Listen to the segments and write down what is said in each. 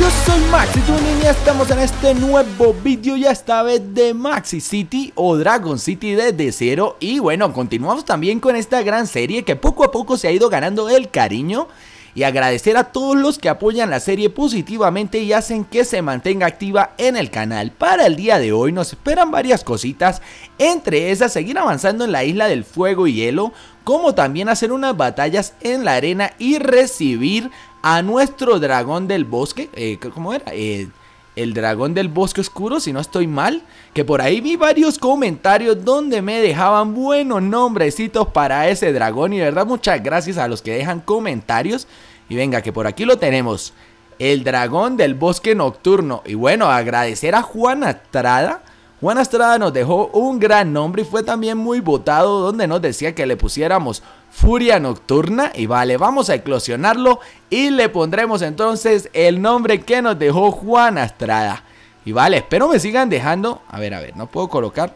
Yo soy Maxi y estamos en este nuevo vídeo ya esta vez de Maxi City o Dragon City desde cero Y bueno, continuamos también con esta gran serie que poco a poco se ha ido ganando el cariño y agradecer a todos los que apoyan la serie positivamente y hacen que se mantenga activa en el canal. Para el día de hoy nos esperan varias cositas, entre esas seguir avanzando en la isla del fuego y hielo, como también hacer unas batallas en la arena y recibir a nuestro dragón del bosque. Eh, ¿Cómo era? Eh, el dragón del bosque oscuro, si no estoy mal. Que por ahí vi varios comentarios donde me dejaban buenos nombrecitos para ese dragón. Y de verdad, muchas gracias a los que dejan comentarios. Y venga, que por aquí lo tenemos. El dragón del bosque nocturno. Y bueno, agradecer a Juan Atrada Juan Estrada nos dejó un gran nombre y fue también muy votado donde nos decía que le pusiéramos Furia Nocturna y vale, vamos a eclosionarlo y le pondremos entonces el nombre que nos dejó Juan Estrada. Y vale, espero me sigan dejando. A ver, a ver, no puedo colocar.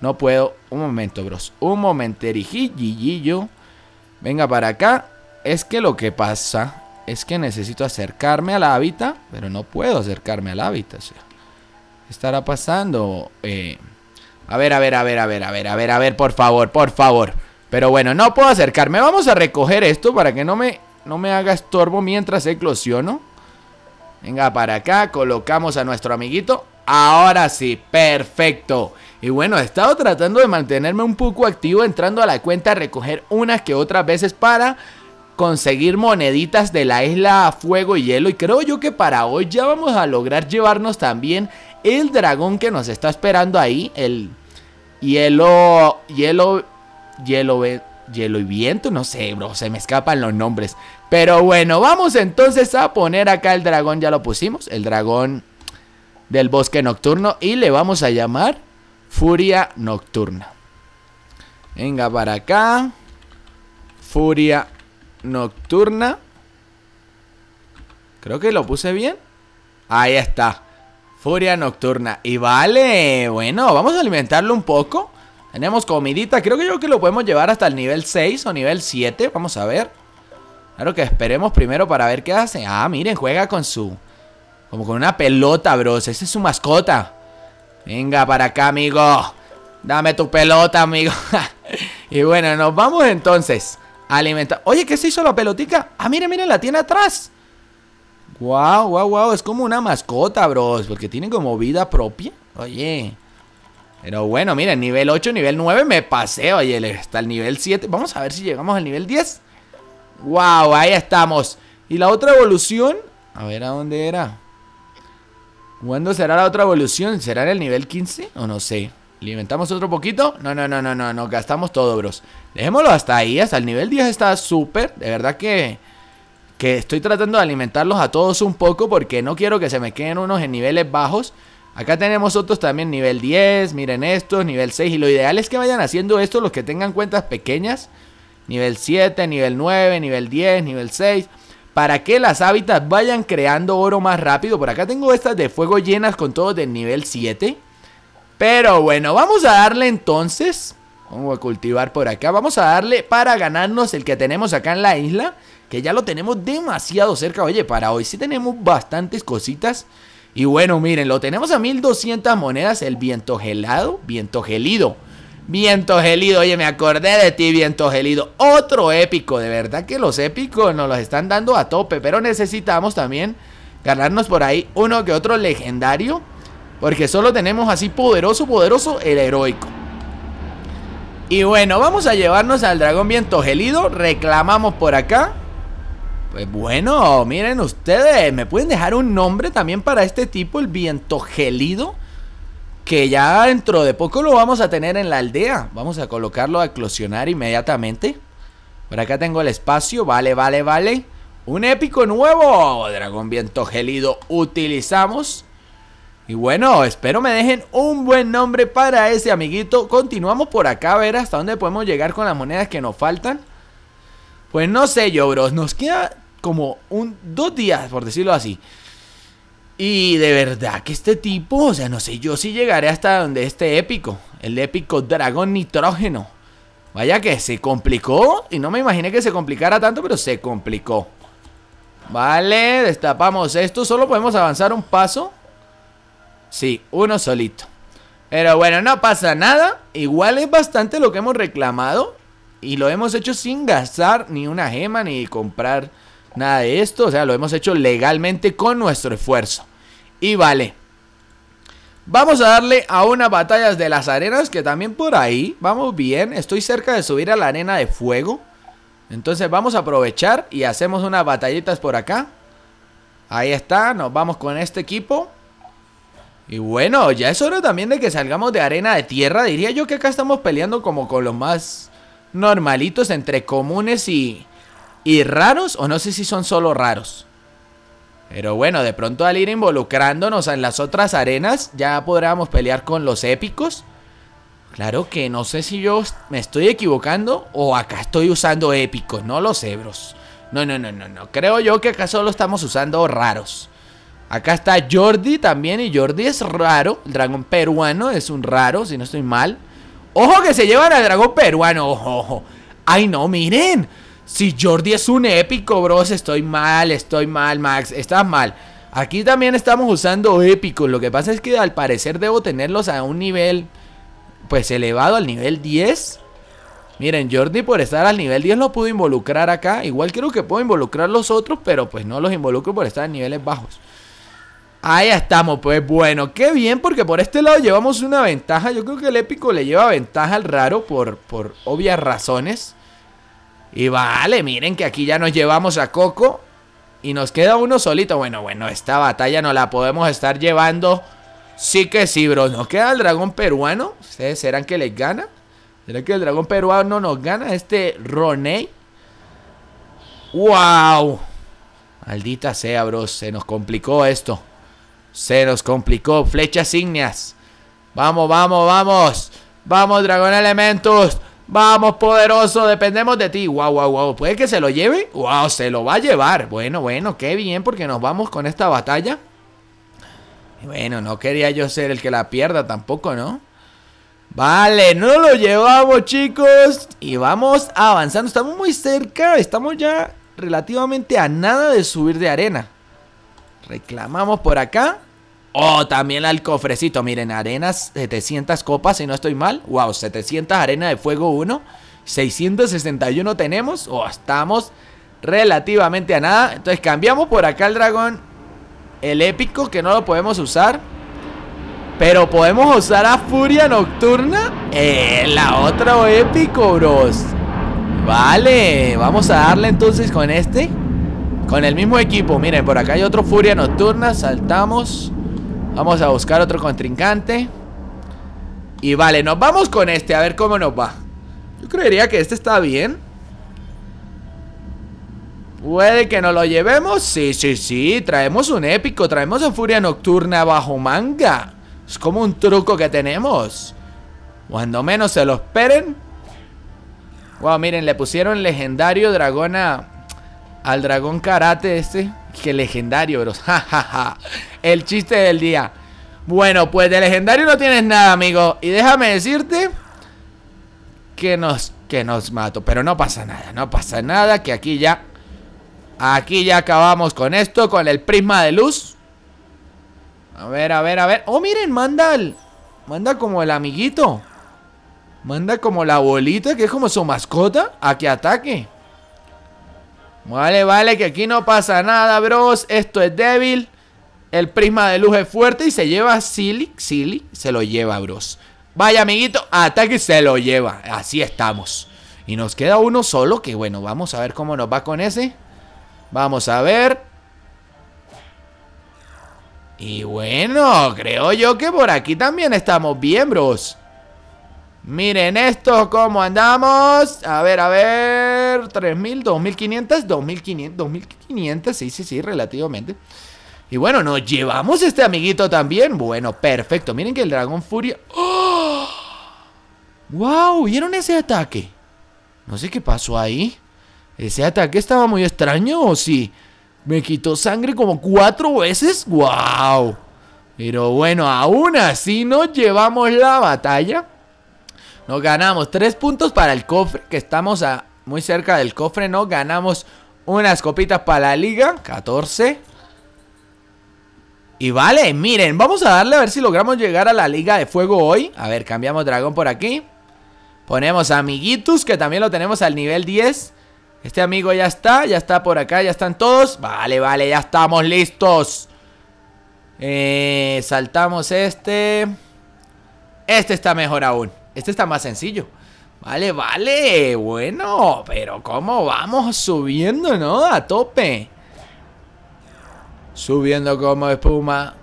No puedo. Un momento, bros. Un momento, erijillillo. Venga para acá. Es que lo que pasa es que necesito acercarme al hábitat, pero no puedo acercarme al hábitat. O sea estará pasando? Eh, a ver, a ver, a ver, a ver, a ver, a ver, a ver, por favor, por favor. Pero bueno, no puedo acercarme. Vamos a recoger esto para que no me, no me haga estorbo mientras eclosiono. Venga, para acá, colocamos a nuestro amiguito. Ahora sí, perfecto. Y bueno, he estado tratando de mantenerme un poco activo entrando a la cuenta a recoger unas que otras veces para conseguir moneditas de la isla Fuego y Hielo. Y creo yo que para hoy ya vamos a lograr llevarnos también el dragón que nos está esperando ahí, el hielo, hielo, hielo, y viento, no sé, bro, se me escapan los nombres. Pero bueno, vamos entonces a poner acá el dragón, ya lo pusimos, el dragón del bosque nocturno y le vamos a llamar Furia Nocturna. Venga para acá. Furia Nocturna. Creo que lo puse bien. Ahí está. Furia nocturna. Y vale, bueno, vamos a alimentarlo un poco. Tenemos comidita. Creo que yo creo que lo podemos llevar hasta el nivel 6 o nivel 7. Vamos a ver. Claro que esperemos primero para ver qué hace. Ah, miren, juega con su... Como con una pelota, bros. Esa es su mascota. Venga para acá, amigo. Dame tu pelota, amigo. y bueno, nos vamos entonces. A alimentar. Oye, ¿qué se hizo la pelotica? Ah, miren, miren, la tiene atrás. Wow, wow, wow. Es como una mascota, bros. Porque tiene como vida propia. Oye. Pero bueno, miren, nivel 8, nivel 9 me pasé, oye, hasta el nivel 7. Vamos a ver si llegamos al nivel 10. ¡Wow! Ahí estamos. Y la otra evolución, a ver a dónde era. ¿Cuándo será la otra evolución? ¿Será en el nivel 15? O no sé. ¿Limentamos otro poquito? No, no, no, no, no, no, gastamos todo, bros. Dejémoslo hasta ahí, hasta el nivel 10 está súper. De verdad que que estoy tratando de alimentarlos a todos un poco porque no quiero que se me queden unos en niveles bajos. Acá tenemos otros también nivel 10, miren estos, nivel 6 y lo ideal es que vayan haciendo esto los que tengan cuentas pequeñas, nivel 7, nivel 9, nivel 10, nivel 6, para que las hábitats vayan creando oro más rápido. Por acá tengo estas de fuego llenas con todos de nivel 7. Pero bueno, vamos a darle entonces Vamos a cultivar por acá. Vamos a darle para ganarnos el que tenemos acá en la isla. Que ya lo tenemos demasiado cerca. Oye, para hoy sí tenemos bastantes cositas. Y bueno, miren, lo tenemos a 1200 monedas. El viento gelado. Viento gelido. Viento gelido. Oye, me acordé de ti, viento gelido. Otro épico. De verdad que los épicos nos los están dando a tope. Pero necesitamos también ganarnos por ahí uno que otro legendario. Porque solo tenemos así poderoso, poderoso el heroico. Y bueno, vamos a llevarnos al dragón viento gelido, Reclamamos por acá. Pues bueno, miren ustedes, ¿me pueden dejar un nombre también para este tipo, el viento gelido Que ya dentro de poco lo vamos a tener en la aldea. Vamos a colocarlo a eclosionar inmediatamente. Por acá tengo el espacio, vale, vale, vale. Un épico nuevo, dragón viento gelido, utilizamos. Y bueno, espero me dejen un buen nombre para ese amiguito. Continuamos por acá a ver hasta dónde podemos llegar con las monedas que nos faltan. Pues no sé yo, bros. Nos queda como un dos días, por decirlo así. Y de verdad que este tipo, o sea, no sé yo si llegaré hasta donde este épico, el épico dragón nitrógeno. Vaya que se complicó y no me imaginé que se complicara tanto, pero se complicó. Vale, destapamos esto. Solo podemos avanzar un paso. Sí, uno solito. Pero bueno, no pasa nada. Igual es bastante lo que hemos reclamado. Y lo hemos hecho sin gastar ni una gema ni comprar nada de esto. O sea, lo hemos hecho legalmente con nuestro esfuerzo. Y vale. Vamos a darle a unas batallas de las arenas que también por ahí. Vamos bien. Estoy cerca de subir a la arena de fuego. Entonces vamos a aprovechar y hacemos unas batallitas por acá. Ahí está. Nos vamos con este equipo. Y bueno, ya es hora también de que salgamos de arena de tierra. Diría yo que acá estamos peleando como con los más normalitos entre comunes y, y raros. O no sé si son solo raros. Pero bueno, de pronto al ir involucrándonos en las otras arenas, ya podríamos pelear con los épicos. Claro que no sé si yo me estoy equivocando o acá estoy usando épicos, no los ebros. No, no, no, no, no. Creo yo que acá solo estamos usando raros. Acá está Jordi también. Y Jordi es raro. El dragón peruano es un raro, si no estoy mal. Ojo que se llevan al dragón peruano. Ojo, Ay, no, miren. Si Jordi es un épico, bros. Estoy mal, estoy mal, Max. Estás mal. Aquí también estamos usando épicos. Lo que pasa es que al parecer debo tenerlos a un nivel. Pues elevado al nivel 10. Miren, Jordi por estar al nivel 10 lo pudo involucrar acá. Igual creo que puedo involucrar los otros, pero pues no los involucro por estar en niveles bajos. Ahí estamos, pues bueno, qué bien, porque por este lado llevamos una ventaja. Yo creo que el épico le lleva ventaja al raro por, por obvias razones. Y vale, miren que aquí ya nos llevamos a Coco. Y nos queda uno solito. Bueno, bueno, esta batalla no la podemos estar llevando. Sí que sí, bro. Nos queda el dragón peruano. ¿Ustedes serán que les gana? ¿Será que el dragón peruano nos gana? Este ronney ¡Wow! Maldita sea, bro. Se nos complicó esto. Se nos complicó. Flechas ígneas. Vamos, vamos, vamos. Vamos, Dragón elementos Vamos, poderoso. Dependemos de ti. Wow, wow, wow. ¿Puede que se lo lleve? Wow, se lo va a llevar. Bueno, bueno, qué bien porque nos vamos con esta batalla. Bueno, no quería yo ser el que la pierda tampoco, ¿no? Vale, no lo llevamos, chicos. Y vamos avanzando. Estamos muy cerca. Estamos ya relativamente a nada de subir de arena. Reclamamos por acá. Oh, también al cofrecito. Miren, arenas, 700 copas, si no estoy mal. Wow, 700 arena de fuego 1. 661 tenemos. O oh, estamos relativamente a nada. Entonces cambiamos por acá el dragón. El épico, que no lo podemos usar. Pero podemos usar a Furia Nocturna. Eh, la otra épico, bros. Vale, vamos a darle entonces con este. Con el mismo equipo, miren, por acá hay otro Furia Nocturna Saltamos Vamos a buscar otro contrincante. Y vale, nos vamos con este, a ver cómo nos va. Yo creería que este está bien. Puede que nos lo llevemos. Sí, sí, sí. Traemos un épico. Traemos a Furia Nocturna bajo manga. Es como un truco que tenemos. Cuando menos se lo esperen. Wow, miren, le pusieron legendario dragona al dragón karate este. Que legendario, bro. jajaja El chiste del día. Bueno, pues de legendario no tienes nada, amigo. Y déjame decirte que nos, que nos mato. Pero no pasa nada, no pasa nada. Que aquí ya... Aquí ya acabamos con esto, con el prisma de luz. A ver, a ver, a ver. Oh, miren, manda el, Manda como el amiguito. Manda como la bolita que es como su mascota, a que ataque. Vale, vale, que aquí no pasa nada, bros. Esto es débil. El prisma de luz es fuerte y se lleva Silly. Silly se lo lleva, bros. Vaya, amiguito, ataque se lo lleva. Así estamos. Y nos queda uno solo que, bueno, vamos a ver cómo nos va con ese. Vamos a ver. Y bueno, creo yo que por aquí también estamos bien, bros. Miren esto, cómo andamos. A ver, a ver. 3.000, 2.500, 2.500, 2.500, sí, sí, sí, relativamente. Y bueno, nos llevamos este amiguito también. Bueno, perfecto. Miren que el dragón furia... ¡Oh! ¡Wow! ¿Vieron ese ataque? No sé qué pasó ahí. Ese ataque estaba muy extraño, ¿o sí? Me quitó sangre como cuatro veces. ¡Wow! Pero bueno, aún así nos llevamos la batalla. Nos ganamos tres puntos para el cofre, que estamos a muy cerca del cofre, ¿no? Ganamos unas copitas para la liga, 14. Y vale, miren, vamos a darle a ver si logramos llegar a la liga de fuego hoy. A ver, cambiamos dragón por aquí. Ponemos amiguitos, que también lo tenemos al nivel 10. Este amigo ya está, ya está por acá, ya están todos. Vale, vale, ya estamos listos. Eh, saltamos este. Este está mejor aún. Este está más sencillo. Vale, vale, bueno, pero ¿cómo vamos subiendo, no? A tope. Subiendo como espuma.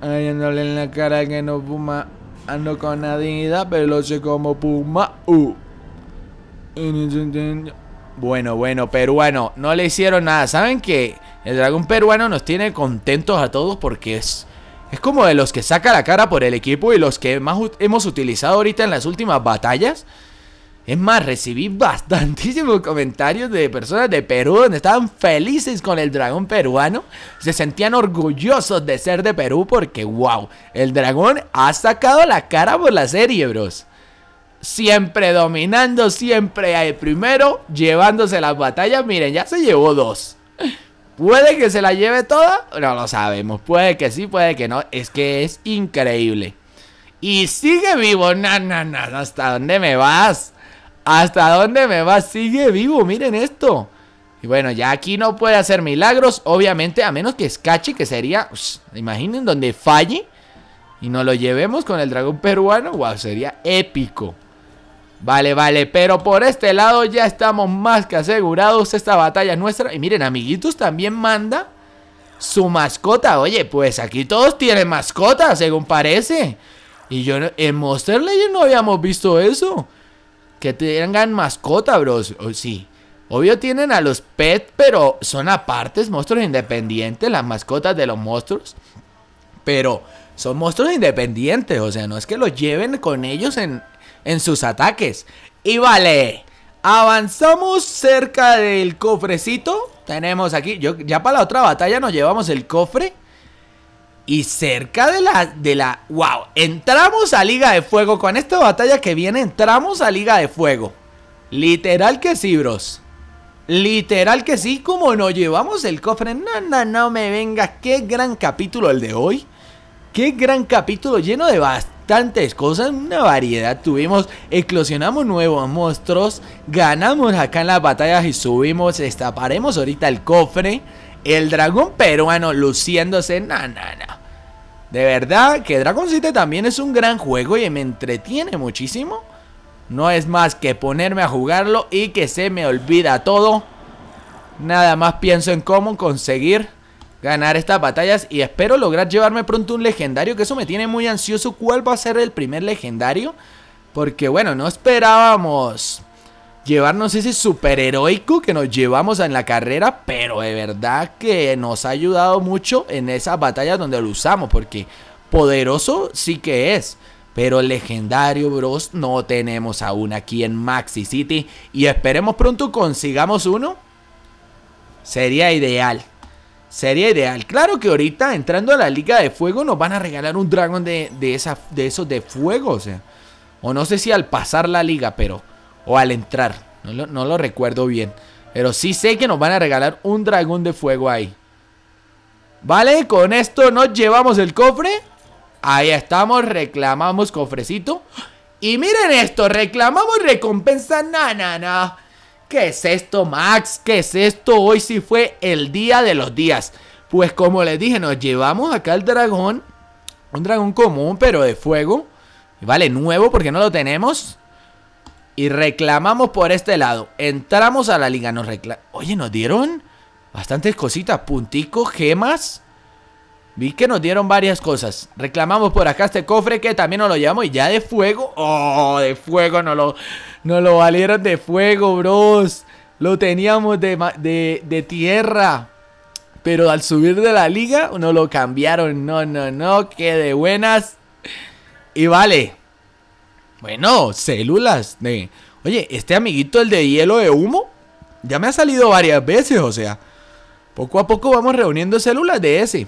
Ayándole en la cara que no puma. Ando con dignidad, pero lo sé como puma. Uh. Bueno, bueno, peruano, no le hicieron nada. ¿Saben qué? El dragón peruano nos tiene contentos a todos porque es es como de los que saca la cara por el equipo y los que más hemos utilizado ahorita en las últimas batallas. Es más, recibí bastantísimos comentarios de personas de Perú donde estaban felices con el dragón peruano. Se sentían orgullosos de ser de Perú porque, wow, el dragón ha sacado la cara por la serie, bros. Siempre dominando, siempre al primero, llevándose las batallas. Miren, ya se llevó dos. ¿Puede que se la lleve toda? No lo sabemos. Puede que sí, puede que no. Es que es increíble. Y sigue vivo. Na, na, na. ¿Hasta dónde me vas? ¿Hasta dónde me vas? Sigue vivo. Miren esto. Y bueno, ya aquí no puede hacer milagros. Obviamente, a menos que escache, que sería. imaginen donde falle. Y nos lo llevemos con el dragón peruano. Wow, sería épico. Vale, vale, pero por este lado ya estamos más que asegurados. Esta batalla nuestra. Y miren, amiguitos también manda su mascota. Oye, pues aquí todos tienen mascota, según parece. Y yo en Monster Legend no habíamos visto eso. Que tengan mascota, bros. sí. Obvio tienen a los pets, pero son apartes, monstruos independientes, las mascotas de los monstruos. Pero son monstruos independientes, o sea, no es que los lleven con ellos en, en sus ataques. Y vale, avanzamos cerca del cofrecito. Tenemos aquí, yo, ya para la otra batalla nos llevamos el cofre. Y cerca de la, de la... ¡Wow! Entramos a Liga de Fuego. Con esta batalla que viene, entramos a Liga de Fuego. Literal que sí, bros. Literal que sí, como nos llevamos el cofre. No, no, me venga. Qué gran capítulo el de hoy. Qué gran capítulo lleno de, bast tantas cosas, una variedad tuvimos, eclosionamos nuevos monstruos, ganamos acá en las batallas y subimos, Estaparemos ahorita el cofre, el dragón peruano luciéndose, na na na. De verdad que Dragon City también es un gran juego y me entretiene muchísimo. No es más que ponerme a jugarlo y que se me olvida todo. Nada más pienso en cómo conseguir ganar estas batallas y espero lograr llevarme pronto un legendario, que eso me tiene muy ansioso. ¿Cuál va a ser el primer legendario? Porque bueno, no esperábamos llevarnos ese superheroico que nos llevamos en la carrera, pero de verdad que nos ha ayudado mucho en esas batallas donde lo usamos, porque poderoso sí que es. Pero legendario, bros, no tenemos aún aquí en Maxi City. Y esperemos pronto consigamos uno. Sería ideal. Sería ideal. Claro que ahorita entrando a la Liga de Fuego nos van a regalar un dragón de, de, de esos de fuego. O sea, o no sé si al pasar la liga, pero. O al entrar. No lo, no lo recuerdo bien. Pero sí sé que nos van a regalar un dragón de fuego ahí. Vale, con esto nos llevamos el cofre. Ahí estamos, reclamamos cofrecito. Y miren esto, reclamamos recompensa. Na, ¿Qué es esto, Max? ¿Qué es esto? Hoy sí fue el día de los días. Pues como les dije, nos llevamos acá el dragón. Un dragón común, pero de fuego. Vale, nuevo porque no lo tenemos. Y reclamamos por este lado. Entramos a la liga, nos Oye, nos dieron bastantes cositas. Punticos, gemas. Vi que nos dieron varias cosas. Reclamamos por acá este cofre que también nos lo llevamos. Y ya de fuego. Oh, de fuego. Nos lo, lo valieron de fuego, bros. Lo teníamos de, tierra. Pero al subir de la liga, nos lo cambiaron. No, no, no. qué de buenas. Y vale. Bueno, células. De... Oye, este amiguito, el de hielo de humo. Ya me ha salido varias veces. O sea, poco a poco vamos reuniendo células de ese.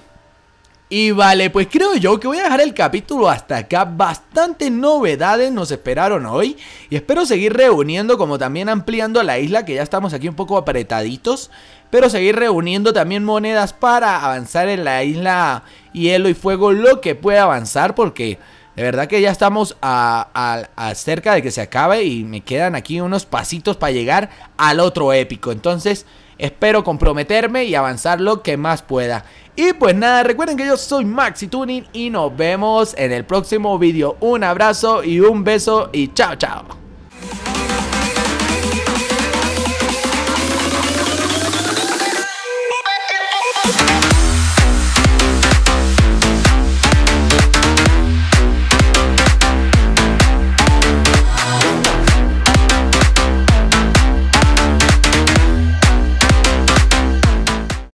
Y vale, pues creo yo que voy a dejar el capítulo hasta acá. Bastantes novedades nos esperaron hoy. Y espero seguir reuniendo, como también ampliando la isla, que ya estamos aquí un poco apretaditos. Pero seguir reuniendo también monedas para avanzar en la isla hielo y fuego lo que pueda avanzar. Porque de verdad que ya estamos a, cerca de que se acabe y me quedan aquí unos pasitos para llegar al otro épico. Entonces espero comprometerme y avanzar lo que más pueda. Y pues nada, recuerden que yo soy Maxi Tuning y nos vemos en el próximo vídeo. Un abrazo y un beso y chao chao.